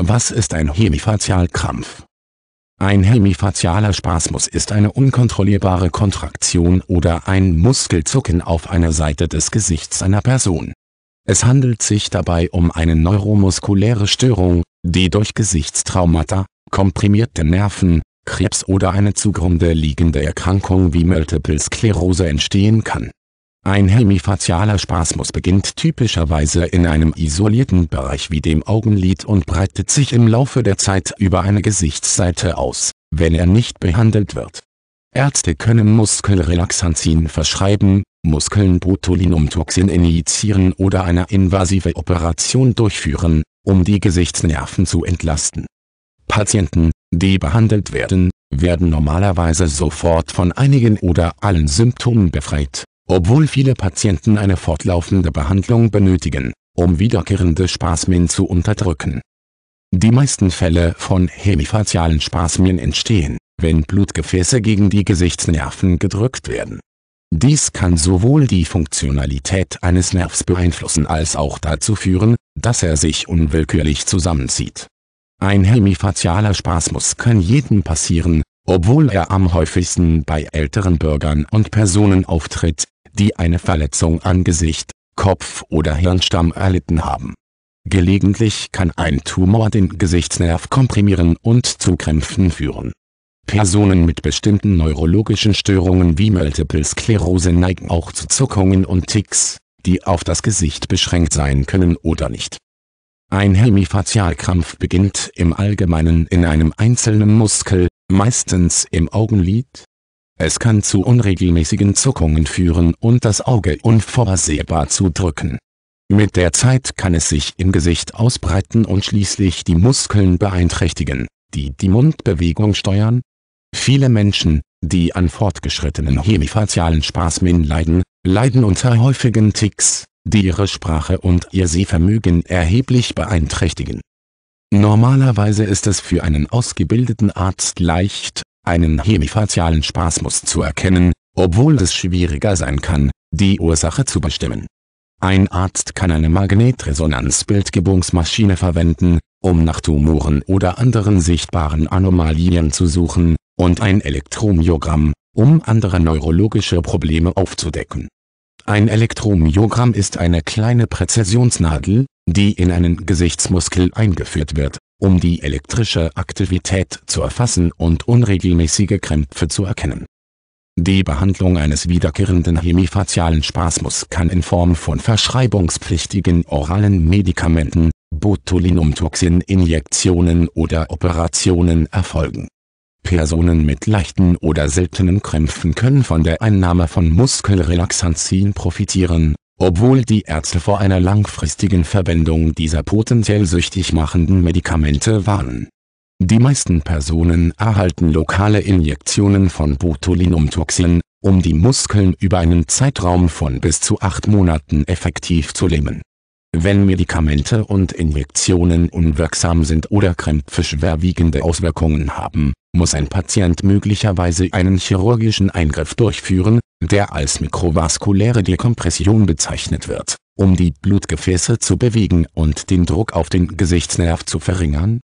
Was ist ein Hemifazialkrampf? Ein hemifazialer Spasmus ist eine unkontrollierbare Kontraktion oder ein Muskelzucken auf einer Seite des Gesichts einer Person. Es handelt sich dabei um eine neuromuskuläre Störung, die durch Gesichtstraumata, komprimierte Nerven, Krebs oder eine zugrunde liegende Erkrankung wie Multiple Sklerose entstehen kann ein hemifazialer Spasmus beginnt typischerweise in einem isolierten Bereich wie dem Augenlid und breitet sich im Laufe der Zeit über eine Gesichtsseite aus, wenn er nicht behandelt wird. Ärzte können Muskelrelaxantien verschreiben, Muskelbotulinumtoxin injizieren oder eine invasive Operation durchführen, um die Gesichtsnerven zu entlasten. Patienten, die behandelt werden, werden normalerweise sofort von einigen oder allen Symptomen befreit obwohl viele Patienten eine fortlaufende Behandlung benötigen, um wiederkehrende Spasmen zu unterdrücken. Die meisten Fälle von hemifazialen Spasmen entstehen, wenn Blutgefäße gegen die Gesichtsnerven gedrückt werden. Dies kann sowohl die Funktionalität eines Nervs beeinflussen als auch dazu führen, dass er sich unwillkürlich zusammenzieht. Ein hemifazialer Spasmus kann jedem passieren, obwohl er am häufigsten bei älteren Bürgern und Personen auftritt, die eine Verletzung an Gesicht, Kopf oder Hirnstamm erlitten haben. Gelegentlich kann ein Tumor den Gesichtsnerv komprimieren und zu Krämpfen führen. Personen mit bestimmten neurologischen Störungen wie Multiple Sklerose neigen auch zu Zuckungen und Ticks, die auf das Gesicht beschränkt sein können oder nicht. Ein Hemifazialkrampf beginnt im Allgemeinen in einem einzelnen Muskel, meistens im Augenlid, es kann zu unregelmäßigen Zuckungen führen und das Auge unvorhersehbar zudrücken. Mit der Zeit kann es sich im Gesicht ausbreiten und schließlich die Muskeln beeinträchtigen, die die Mundbewegung steuern. Viele Menschen, die an fortgeschrittenen hemifazialen Spasmen leiden, leiden unter häufigen Ticks, die ihre Sprache und ihr Sehvermögen erheblich beeinträchtigen. Normalerweise ist es für einen ausgebildeten Arzt leicht, einen hemifazialen Spasmus zu erkennen, obwohl es schwieriger sein kann, die Ursache zu bestimmen. Ein Arzt kann eine Magnetresonanzbildgebungsmaschine verwenden, um nach Tumoren oder anderen sichtbaren Anomalien zu suchen, und ein Elektromyogramm, um andere neurologische Probleme aufzudecken. Ein Elektromyogramm ist eine kleine Präzisionsnadel, die in einen Gesichtsmuskel eingeführt wird, um die elektrische Aktivität zu erfassen und unregelmäßige Krämpfe zu erkennen. Die Behandlung eines wiederkehrenden hemifazialen Spasmus kann in Form von verschreibungspflichtigen oralen Medikamenten, Botulinumtoxin-Injektionen oder Operationen erfolgen. Personen mit leichten oder seltenen Krämpfen können von der Einnahme von Muskelrelaxantien profitieren obwohl die Ärzte vor einer langfristigen Verwendung dieser potenziell süchtig machenden Medikamente warnen. Die meisten Personen erhalten lokale Injektionen von Botulinumtoxin, um die Muskeln über einen Zeitraum von bis zu acht Monaten effektiv zu lähmen. Wenn Medikamente und Injektionen unwirksam sind oder Krämpfe schwerwiegende Auswirkungen haben, muss ein Patient möglicherweise einen chirurgischen Eingriff durchführen, der als mikrovaskuläre Dekompression bezeichnet wird, um die Blutgefäße zu bewegen und den Druck auf den Gesichtsnerv zu verringern